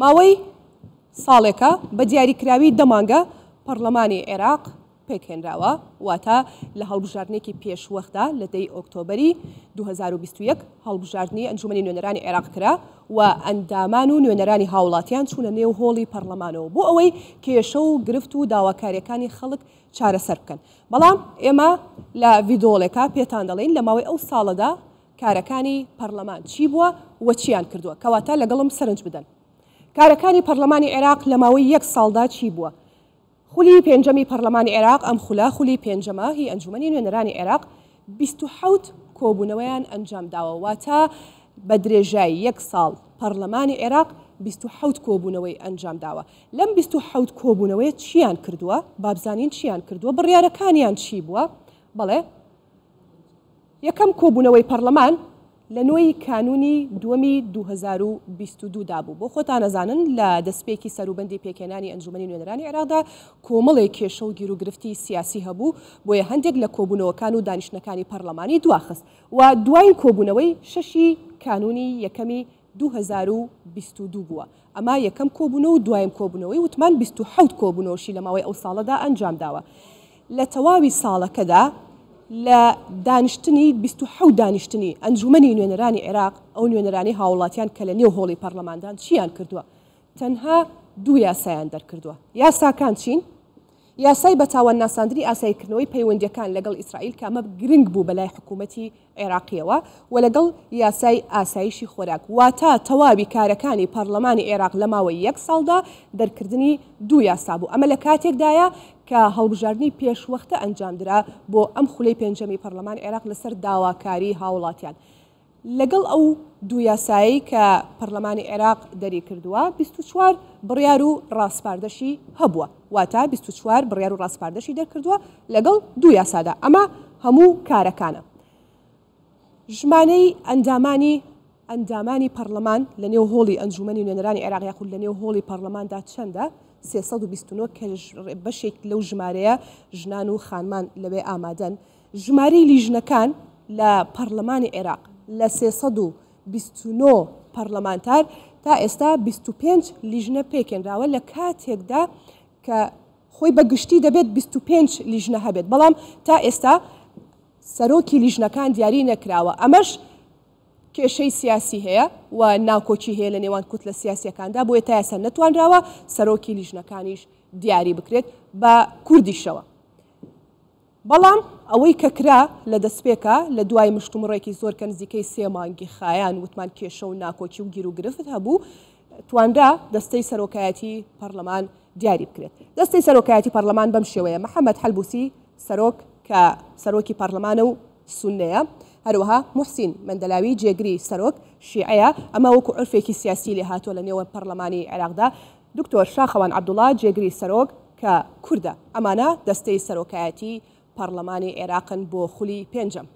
ماوەی ساڵێکە بە دیاریکراوی دەمانگە پەرلەمانی عێراق پێکێنراوە واتە لە هەڵبژارنێکی پێشوەخدا لە دەی ئۆکتۆبری 2021 هەڵبژاردننی ئەنجومی نوێنەرانی عێراق کرا و ئەندامان و نوێنەرانی هاوڵاتیان چوونە نێو هۆڵی پەرلەمانەوە بۆ ئەوەی کێشە و گرفت و داواکاریەکانی خەڵک چارەسەر بکەن بەڵام ئێمە لە ڤیدۆڵێکە پێتان دەڵین لە ماوەی ئەو ساڵەدا کارەکانی پەرلەمان چی بووە وە چیان کردووە کەواتە لەگەڵم سەرنج بدەن کارەکانی پەرلەمانی عێراق لە ماوەی یەک ساڵدا چی بووە خولی پێنجەمی پەرلەمانی عێراق ئەم خولا خولی پێنجەمە هی ئەنجومی نوێنەرانی عێراق 26 کۆبوونەوەیان ئەنجام داوەواتە بە درێژایی یەک ساڵ پەرلەمانی عێراق 26 کۆبوونەوەی ئەنجام داوە لەم 26 کۆبوونەوەی چیان کردووە بابزانین چیان کردووە بڕیارەکانیان چی بووە بەڵێ یەکەم کۆبوونەوەی پەرلەمان لە نوێی کانونی دووەمی 2022 دابوو بۆ خۆتان نەزانن لە دەستپێکی سەروبندی پێکێنانی ئەنجومی نوێنەرانی عێرادا کۆمەڵێک کێشە و گیرروگرفتی سیاسی هەبوو بۆیە هەندێک لە کۆبوونەوەکان و دانیشتەکانی پەرلەمانی دواخست و دوای کۆبوونەوەی شەشی کانونی یەکەمی 2022 بووە ئەما یەکەم کۆبوونە و دوایم کۆبوونەوەی وتمان 27 کۆبوونەوەشی لە ماوەی ئەو ساڵەدا ئەنجام داوە لە تەواوی ساڵەکەدا لە دانیشتنی 1970 دانیشتنی ئەنجومی نوێنەرانی عێراق ئەو نوێنەرانی هاوڵاتیان کە لە نێو هۆڵی پەرلەماندان چیان کردووە تەنها دوو یاسایان دەرکردووە یاساکان چین یاسای بەتاوە ناساندنی ئاسایکردنەوەی پەیوەندیەکان لەگەڵ ئیسرائیل کامە گرنگ بوو بەلای حکوومەتی عێراقیەوە و لەگەڵ یاسای ئاسایشی خۆراک واتە تەواوی کارەکانی پەرلەمانی عێراق لە ماوەی یەک ساڵدا دەرکردنی دوو یاسا بوو ئەمە لە کاتێکدایە کە هەڵبژارنی پێشوەختە ئەنجامدرا بۆ ئەم خولەی پێنجەمی پەرلەمان عێراق لەسەر داواکاری هاوڵاتیان. لەگەڵ ئەو دوو یاسایی کە پەرلەمانی عێراق دەری کردووە 24وار بڕیار و ڕاستپاردەشی هەبووە واتە 24وار بڕیار و ڕاستپاردەشی دەرکردووە لەگەڵ دوو یاسادا ئەمە هەموو کارەکانە ژمانەی ئەندامانی ئەندامانی پەرلەمان لە نێو هۆڵی ئەنجومی نوێنەرانی عێراق یاخود لە نێو هۆڵی پەرلەماندا چەندە 329 کە بەشێک لەو ژمارەیە ژنان و خانمان لەوێ ئامادەن ژمارەی لیژنەکان لە پەرلەمانی عێراق لە 29 پەرلەمانتار تا ئێستا 25 لیژنە پێکێنراوە لە کاتێکدا کە خۆی بەگشتی دەبێت 25 لیژنە هەبێت بەڵام تا ئێستا سەرۆکی لیژنەکان دیاری نەکراوە ئەمەش کێشەی سیاسی هەیە و ناکۆچی هەیە لە نێوان کووت لە سیاسەکاندا بۆیە تا یاسە نەتوانراوە سەرۆکی لیژنەکانیش دیاری بکرێت بە کوردیشەوە بەڵام ئەوەی کەکرا لە دەستپێکە لە دوای مشتومڕێکی زۆر کە نزیکەی سێمانگی خایان وتمان کێشە و ناکۆکی و گیر و گرفت هەبوو تواندا دەستەی سەرۆکایەتی پەرلەمان دیاری بکرێت دەستەی سەرۆکایەتی پەرلەمان بەم شێوەیە محەممەد هەلبوسی سەرۆک کە سەرۆکی پەرلەمانە و سونەیە هەروەها محسین مندەلاوی جێگری سەرۆک شیعەیە ئەمە وەکو عرفێکی سیاسی لێ هاتۆ لە نێوە پەرلەمانی عێراقدا دکتۆر شاخەوان عبدوڵا جێگری سەرۆک کە کووردە ئەمانە دەستەی سەرۆکایەتی پەرلەمانی عێراقن بۆ خولی پێنجەم.